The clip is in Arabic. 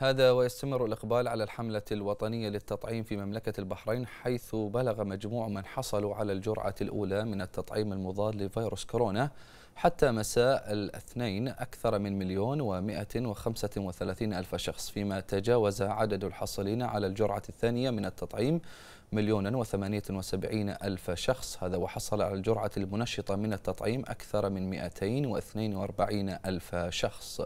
هذا ويستمر الإقبال على الحملة الوطنية للتطعيم في مملكة البحرين حيث بلغ مجموع من حصلوا على الجرعة الأولى من التطعيم المضاد لفيروس كورونا حتى مساء الاثنين أكثر من مليون ومائة وخمسة وثلاثين ألف شخص فيما تجاوز عدد الحاصلين على الجرعة الثانية من التطعيم مليون وثمانية وسبعين ألف شخص هذا وحصل على الجرعة المنشطة من التطعيم أكثر من مائتين واثنين وأربعين ألف شخص